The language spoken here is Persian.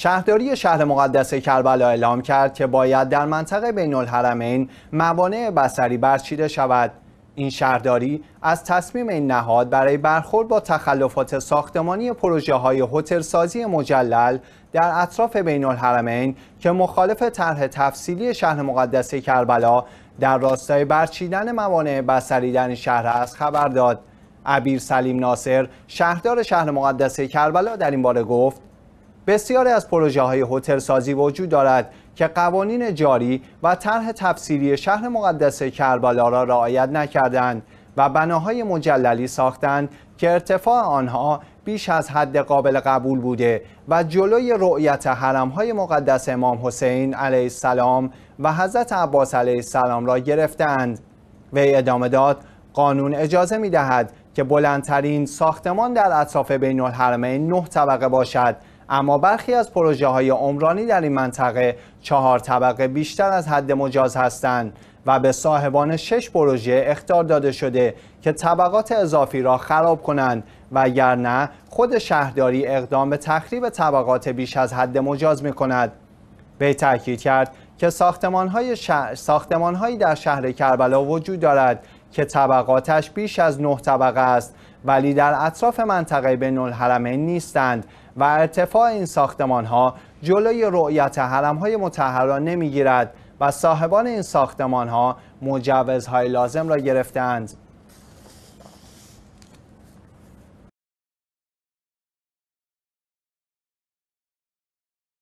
شهرداری شهر مقدس کربلا اعلام کرد که باید در منطقه بین الحرمین موانع بسری برچیده شود. این شهرداری از تصمیم این نهاد برای برخورد با تخلفات ساختمانی پروژه های هتل مجلل در اطراف بین الحرمین که مخالف طرح تفصیلی شهر مقدس کربلا در راستای برچیدن موانع بسری در این شهر است خبر داد. عبیر سلیم ناصر شهردار شهر مقدس کربلا در این باره گفت بسیاری از پروژه های هتل سازی وجود دارد که قوانین جاری و طرح تفسیری شهر مقدس کربلا را رعایت نکردند و بناهای مجللی ساختند که ارتفاع آنها بیش از حد قابل قبول بوده و جلوی رؤیت های مقدس امام حسین علیه السلام و حضرت عباس علیه السلام را گرفتند وی ادامه داد قانون اجازه می دهد که بلندترین ساختمان در اطراف بین الحرمین نه طبقه باشد اما برخی از پروژه های عمرانی در این منطقه چهار طبقه بیشتر از حد مجاز هستند و به صاحبان شش پروژه اختار داده شده که طبقات اضافی را خراب کنند و نه یعنی خود شهرداری اقدام به تخریب طبقات بیش از حد مجاز می کند. به تاکید کرد که ساختمان های شهر... ساختمانهایی در شهر کربلا وجود دارد که طبقاتش بیش از نه طبقه است ولی در اطراف منطقه بین الحرمین نیستند و ارتفاع این ساختمان ها جلوی رؤیت حرم های متحران نمیگیرد و صاحبان این ساختمان ها های لازم را گرفتند.